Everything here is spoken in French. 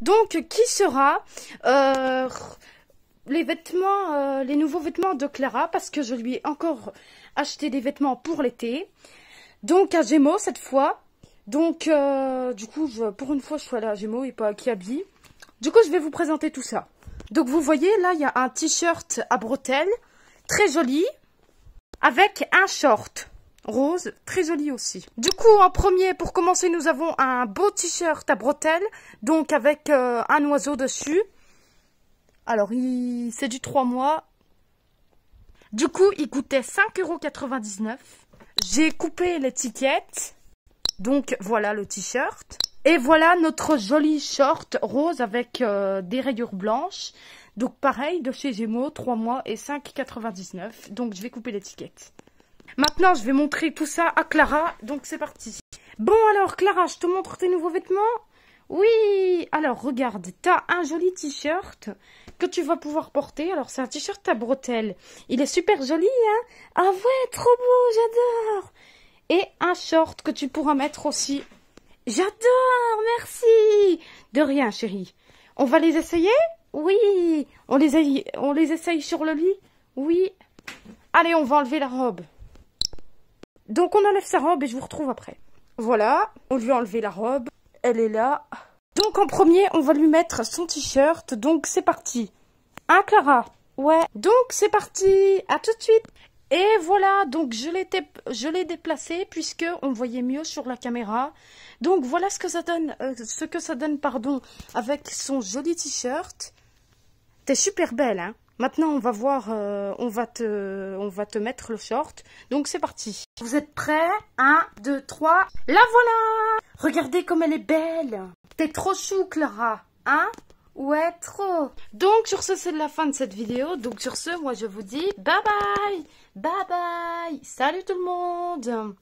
Donc, qui sera euh, les vêtements, euh, les nouveaux vêtements de Clara parce que je lui ai encore acheté des vêtements pour l'été. Donc, à Gémeaux cette fois. Donc, euh, du coup, pour une fois, je suis là à Gémeaux et pas à Kiabi. Du coup, je vais vous présenter tout ça. Donc, vous voyez, là, il y a un t-shirt à bretelles, très joli, avec un short rose, très joli aussi. Du coup, en premier, pour commencer, nous avons un beau t-shirt à bretelles, donc avec euh, un oiseau dessus. Alors, il... c'est du 3 mois. Du coup, il coûtait 5,99€. J'ai coupé l'étiquette. Donc, voilà le t-shirt. Et voilà notre joli short rose avec euh, des rayures blanches. Donc pareil, de chez Gémeaux, 3 mois et 5,99. Donc je vais couper l'étiquette. Maintenant, je vais montrer tout ça à Clara. Donc, c'est parti. Bon, alors, Clara, je te montre tes nouveaux vêtements. Oui Alors, regarde, t'as un joli t-shirt que tu vas pouvoir porter. Alors, c'est un t-shirt à bretelles. Il est super joli, hein Ah ouais, trop beau, j'adore Et un short que tu pourras mettre aussi. J'adore Merci De rien, chérie. On va les essayer Oui on les, on les essaye sur le lit Oui Allez, on va enlever la robe. Donc on enlève sa robe et je vous retrouve après. Voilà, on lui a enlevé la robe, elle est là. Donc en premier, on va lui mettre son t-shirt, donc c'est parti. Hein Clara Ouais. Donc c'est parti, à tout de suite. Et voilà, donc je l'ai déplacé puisque on voyait mieux sur la caméra. Donc voilà ce que ça donne, euh, ce que ça donne pardon, avec son joli t-shirt. T'es super belle, hein Maintenant, on va voir, euh, on, va te, on va te mettre le short. Donc, c'est parti. Vous êtes prêts 1, 2, 3. La voilà Regardez comme elle est belle. T'es trop chou, Clara. Hein Ouais, trop. Donc, sur ce, c'est la fin de cette vidéo. Donc, sur ce, moi, je vous dis bye bye. Bye bye. Salut tout le monde.